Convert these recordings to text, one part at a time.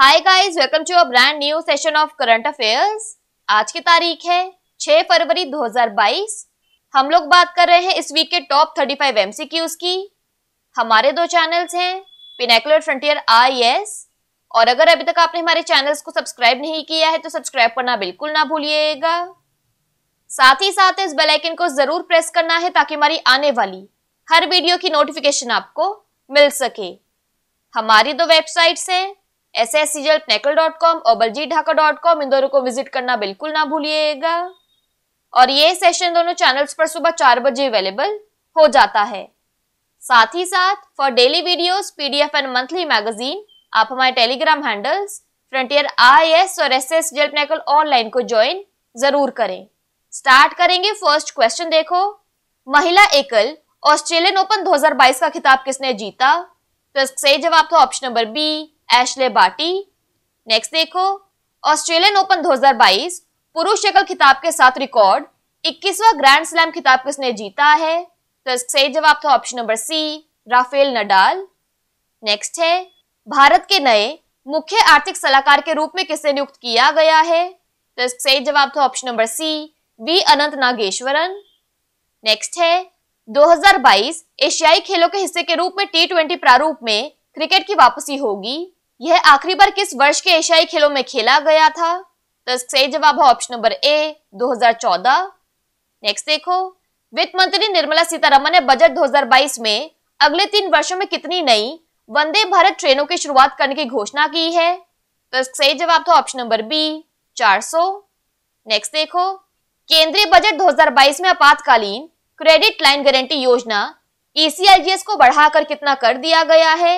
hi guys welcome to a brand new session of current affairs आज की तारीख है 6 फरवरी 2022 हम लोग बात कर रहे हैं इस वीक के टॉप 35 एमसीक्यूज की हमारे दो चैनल्स हैं पिनेकुलर फ्रंटियर आईएएस और अगर अभी तक आपने हमारे चैनल्स को सब्सक्राइब नहीं किया है तो सब्सक्राइब करना बिल्कुल ना भूलिएगा साथ ही साथ इस बेलाइकन को जरूर प्रेस करना है ताकि हमारी आने वाली हर वीडियो की नोटिफिकेशन आपको मिल सके हमारी दो वेबसाइट्स हैं एस एस नेकल डॉट कॉम और बलजीत ढाका डॉट कॉम इन दोनों को विजिट करना बिल्कुल ना भूलिएगा और ये सेशन दोनों चैनल्स पर सुबह चार बजे अवेलेबल हो जाता है साथ ही साथ for daily videos PDF and monthly magazine आप हमारे टेलीग्राम हैंडल्स फ्रंटियर आई और एस एस जेल नेकल ऑनलाइन को ज्वाइन जरूर करें स्टार्ट करेंगे फर्स्ट क्वेश्चन देखो महिला एकल ऑस्ट्रेलियन ओपन 2022 का खिताब किसने जीता तो सही जवाब था option number B Ashleigh Barty next देखो ऑस्ट्रेलियन ओपन 2022 पुरुष एकल खिताब के साथ रिकॉर्ड 21वां ग्रैंड स्लैम खिताब किसने जीता है तो इसका सही जवाब था option number C Rafael Nadal next है भारत के नए मुख्य आर्थिक सलाहकार के रूप में किसे नियुक्त किया गया है तो इसका सही जवाब था option number C V Anantha Nageswaran next है 2022 एशियाई खेलों के हिस्से के रूप में टी ट्वेंटी प्रारूप में क्रिकेट की वापसी होगी यह आखिरी बार किस वर्ष के एशियाई खेलों में खेला गया था तो सही जवाब है ऑप्शन नंबर ए 2014 नेक्स्ट देखो वित्त मंत्री निर्मला सीतारमन ने बजट 2022 में अगले तीन वर्षों में कितनी नई वंदे भारत ट्रेनों की शुरुआत करने की घोषणा की है तो सही जवाब था ऑप्शन नंबर बी 400 नेक्स्ट देखो केंद्रीय बजट 2022 में आपातकालीन क्रेडिट लाइन गारंटी योजना ईसीआईजीएस e को बढ़ाकर कितना कर दिया गया है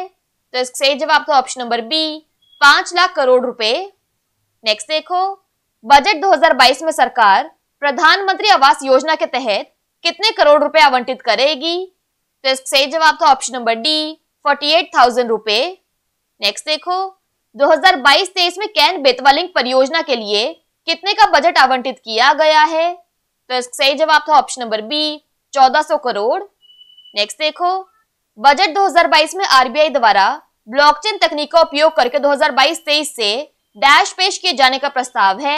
तो इसका सही जवाब था ऑप्शन नंबर बी पांच लाख करोड़ रुपए नेक्स्ट देखो बजट 2022 में सरकार प्रधानमंत्री आवास योजना के तहत कितने करोड़ रुपए आवंटित करेगी तो इसका सही जवाब था option number D forty eight thousand रुपए नेक्स्ट देखो 2022-23 में कैन बेतवा लिंक परियोजना के लिए कितने का बजट आवंटित किया गया है तो इसका सही जवाब था ऑप्शन नंबर बी चौदह करोड़ नेक्स्ट देखो बजट 2022 में आरबीआई द्वारा ब्लॉकचेन तकनीक का उपयोग करके 2022-23 से डैश पेश किए जाने का प्रस्ताव है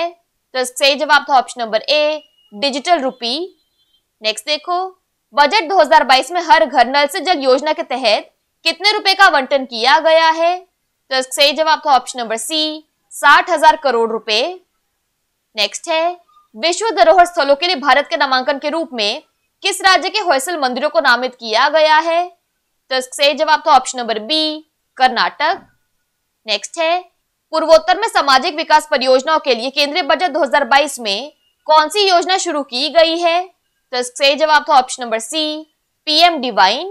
तो सही जवाब था option number A digital rupee next देखो बजट 2022 में हर घर नल से जल योजना के तहत कितने रुपए का आवंटन किया गया है तो इसका सही जवाब था ऑप्शन नंबर सी साठ हजार करोड़ रुपए नेक्स्ट है विश्व धरोहर स्थलों के लिए भारत के नामांकन के रूप में किस राज्य के होयसल मंदिरों को नामित किया गया है तो सही जवाब था option number B Karnataka next है पूर्वोत्तर में सामाजिक विकास परियोजनाओं के लिए केंद्रीय बजट 2022 में कौन सी योजना शुरू की गई है तो सही जवाब था option number C PM DevINE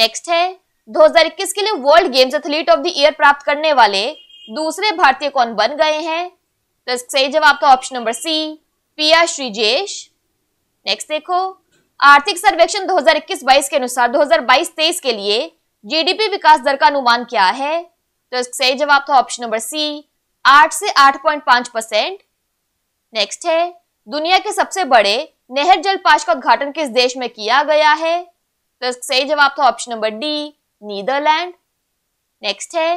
next है 2021 के लिए World Games athlete of the year प्राप्त करने वाले दूसरे भारतीय कौन बन गए हैं तो सही जवाब था ऑप्शन नंबर सी पिया श्रीजेश नेक्स्ट देखो आर्थिक सर्वेक्षण 2021-22 के अनुसार 2022-23 के लिए जीडीपी विकास दर का अनुमान क्या है तो सही जवाब था ऑप्शन नंबर सी 8 से 8.5 परसेंट नेक्स्ट है दुनिया के सबसे बड़े नहर पाश का उद्घाटन किस देश में किया गया है तो सही जवाब था option number D Netherlands next है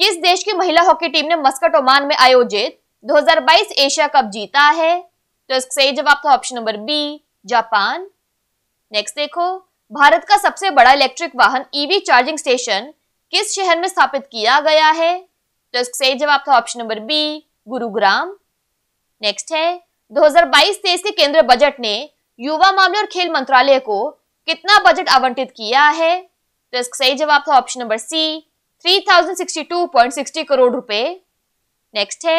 किस देश की महिला हॉकी टीम ने मस्कट ओमान में आयोजित 2022 एशिया कप जीता है तो इसका सही जवाब था option number B Japan next देखो भारत का सबसे बड़ा इलेक्ट्रिक वाहन ईवी चार्जिंग स्टेशन किस शहर में स्थापित किया गया है तो सही जवाब था option number B Gurugram next है 2022 हजार के केंद्र बजट ने युवा मामले और खेल मंत्रालय को कितना बजट आवंटित किया है तो इसका सही जवाब था ऑप्शन नंबर सी 3062.60 करोड़ रुपए नेक्स्ट है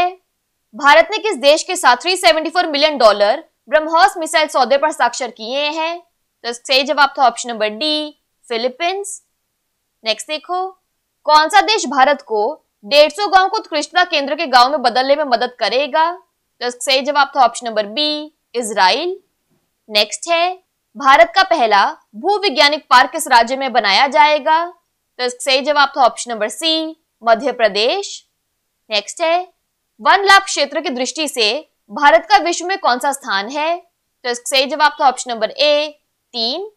भारत ने किस देश के साथ 374 मिलियन डॉलर ब्रह्मोस मिसाइल सौदे पर हस्ताक्षर किए हैं तो सही जवाब था option number D Philippines next देखो कौन सा देश भारत को डेढ़ सौ गांव को उत्कृष्टता केंद्र के गांव में बदलने में मदद करेगा तो सही जवाब था option number B Israel next है भारत का पहला भू वैज्ञानिक पार्क किस राज्य में बनाया जाएगा तो सही जवाब था option number C Madhya Pradesh next है वन लाख क्षेत्र की दृष्टि से भारत का विश्व में कौन सा स्थान है तो सही जवाब था ऑप्शन नंबर ए तीन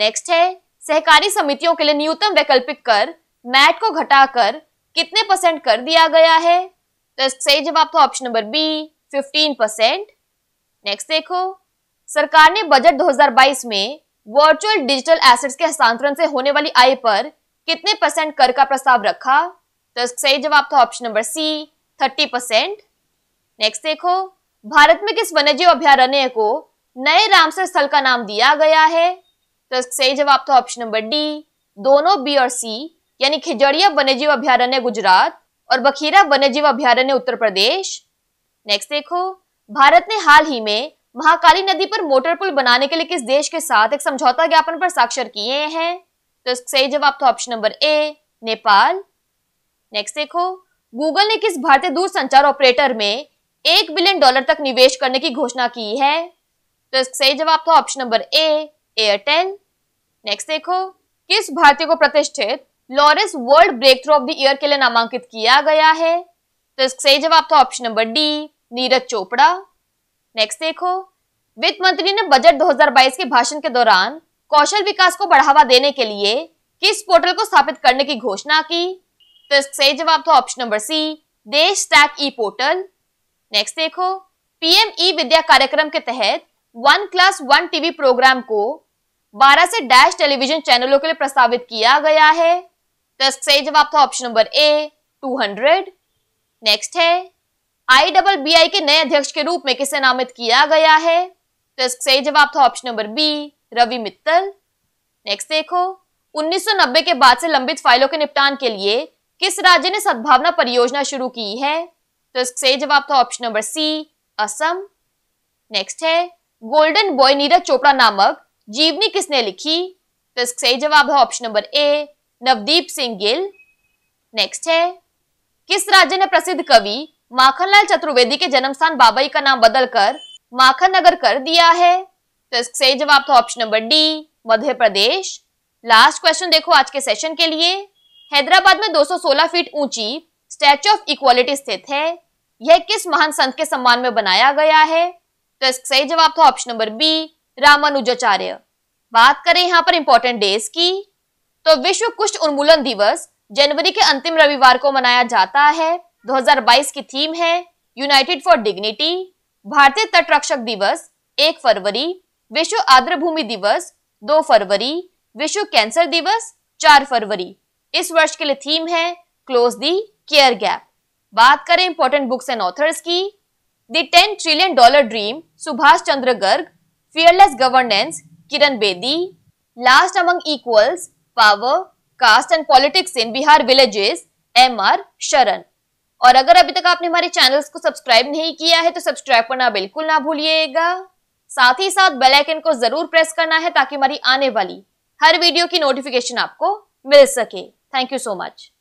नेक्स्ट है सहकारी समितियों के लिए न्यूनतम वैकल्पिक कर मैट को घटाकर कितने परसेंट कर दिया गया है तो सही जवाब था option number B fifteen percent next देखो सरकार ने बजट 2022 में वर्चुअल डिजिटल एसेट्स के हस्तांतरण से होने वाली आय पर कितने परसेंट कर का प्रस्ताव रखा तो सही जवाब था option number C thirty percent next देखो भारत में किस वन्यजीव अभ्यारण्य को नए रामसर स्थल का नाम दिया गया है तो सही जवाब था ऑप्शन नंबर डी दोनों बी और सी यानी खिजड़िया वन्यजीव अभ्यारण्य गुजरात और बखीरा वन्यजीव अभ्यारण्य उत्तर प्रदेश नेक्स्ट देखो भारत ने हाल ही में महाकाली नदी पर मोटर पुल बनाने के लिए किस देश के साथ एक समझौता ज्ञापन पर साक्षर किए हैं तो सही जवाब था option number A Nepal next देखो गूगल ने किस भारतीय दूरसंचार ऑपरेटर में एक बिलियन डॉलर तक निवेश करने की घोषणा की है तो इसका सही जवाब था option number A Airtel next देखो किस भारतीय को प्रतिष्ठित Laureus world breakthrough of the year के लिए नामांकित किया गया है तो इसका सही जवाब था option number D Neeraj Chopra next देखो वित्त मंत्री ने बजट 2022 के भाषण के दौरान कौशल विकास को बढ़ावा देने के लिए किस पोर्टल को स्थापित करने की घोषणा की तो इसका सही जवाब था ऑप्शन नंबर सी देश टैक ई पोर्टल नेक्स्ट देखो पीएम ई विद्या कार्यक्रम के तहत one class one TV programme को 12 से डैश टेलीविजन चैनलों के लिए प्रस्तावित किया गया है तो इसका सही जवाब था ऑप्शन नंबर ए 200 नेक्स्ट है आई डबल बी आई के नए अध्यक्ष के रूप में किसे नामित किया गया है तो इसका सही जवाब था option number B Ravi Mittal next देखो 1990 के बाद से लंबित फाइलों के निपटान के लिए किस राज्य ने सद्भावना परियोजना शुरू की है तो इसका सही जवाब था option number C Assam next है गोल्डन बॉय नीरज चोपड़ा नामक जीवनी किसने लिखी तो इसका सही जवाब है option number A Navdeep Singh Gill next है किस राज्य ने प्रसिद्ध कवि माखनलाल चतुर्वेदी के जन्म स्थान बाबई का नाम बदलकर माखन नगर कर दिया है तो इसका सही जवाब था option number D Madhya Pradesh last question देखो आज के सेशन के लिए हैदराबाद में 216 फीट ऊंची स्टैच्यू ऑफ इक्वालिटी स्थित है यह किस महान संत के सम्मान में बनाया गया है तो इसका सही जवाब था ऑप्शन नंबर बी रामानुजाचार्य बात करें यहाँ पर इंपॉर्टेंट डेज की तो विश्व कुष्ठ उन्मूलन दिवस जनवरी के अंतिम रविवार को मनाया जाता है 2022 की थीम है यूनाइटेड फॉर डिग्निटी भारतीय तटरक्षक दिवस एक फरवरी विश्व आर्द्र भूमि दिवस दो फरवरी विश्व कैंसर दिवस चार फरवरी इस वर्ष के लिए थीम है क्लोज दी केयर गैप बात करें इंपॉर्टेंट बुक्स एंड ऑथर्स की the ten trillion dollar dream Subhash Chandra Garg fearless governance Kiran Bedi last among equals power caste and politics in Bihar villages M R Sharan और अगर अभी तक आपने हमारे चैनल्स को सब्सक्राइब नहीं किया है तो सब्सक्राइब करना बिल्कुल ना भूलिएगा साथ ही साथ बेल आइकन को जरूर प्रेस करना है ताकि हमारी आने वाली हर वीडियो की नोटिफिकेशन आपको मिल सके थैंक यू सो मच